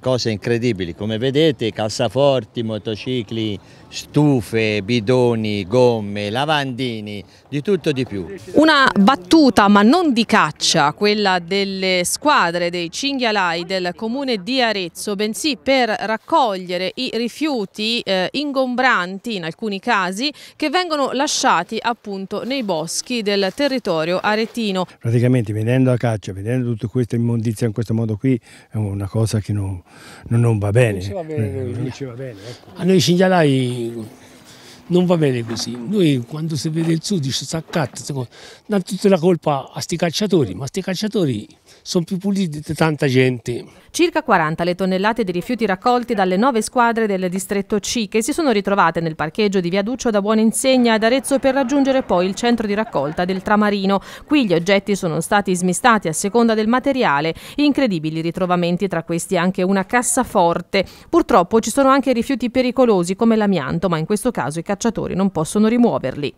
Cose incredibili, come vedete cassaforti, motocicli, stufe, bidoni, gomme, lavandini, di tutto di più. Una battuta ma non di caccia, quella delle squadre dei cinghialai del comune di Arezzo, bensì per raccogliere i rifiuti eh, ingombranti in alcuni casi che vengono lasciati appunto nei boschi del territorio aretino. Praticamente venendo a caccia, vedendo tutta questa immondizia in questo modo qui è una cosa che non, non, non va bene. Non ci va bene eh, ecco. A noi cinghialai non va bene così. Noi quando si vede il sud ci sta a tanto tutta la colpa a sti calciatori, ma sti calciatori sono più puliti di tanta gente. Circa 40 le tonnellate di rifiuti raccolti dalle nove squadre del distretto C che si sono ritrovate nel parcheggio di Viaduccio da Buona Insegna ad Arezzo per raggiungere poi il centro di raccolta del Tramarino. Qui gli oggetti sono stati smistati a seconda del materiale, incredibili ritrovamenti, tra questi anche una cassaforte. Purtroppo ci sono anche rifiuti pericolosi come l'amianto, ma in questo caso i cacciatori non possono rimuoverli.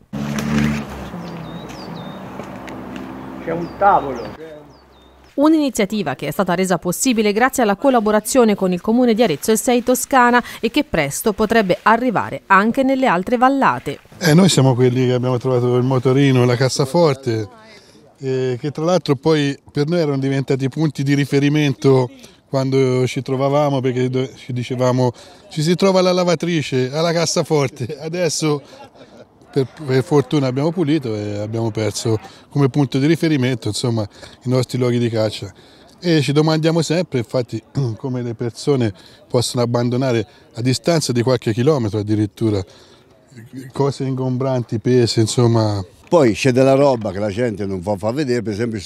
C'è un tavolo. Un'iniziativa che è stata resa possibile grazie alla collaborazione con il Comune di Arezzo e Sei Toscana e che presto potrebbe arrivare anche nelle altre vallate. Eh, noi siamo quelli che abbiamo trovato il motorino, la cassaforte, eh, che tra l'altro poi per noi erano diventati punti di riferimento quando ci trovavamo perché ci dicevamo ci si trova alla lavatrice, alla cassaforte, adesso per, per, fortuna abbiamo pulito e abbiamo perso come punto di riferimento insomma, i nostri luoghi di caccia. E ci domandiamo sempre, infatti, come le persone possono abbandonare a distanza di qualche chilometro addirittura cose ingombranti, pese, insomma. Poi c'è della roba che la gente non fa, vedere, per esempio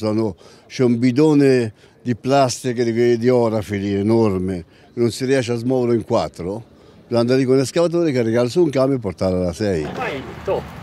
c'è un bidone di plastiche di, di orafili enorme, non si riesce a smuovere in quattro per andare con l'escavatore, caricare su un camion e portarlo alla 6.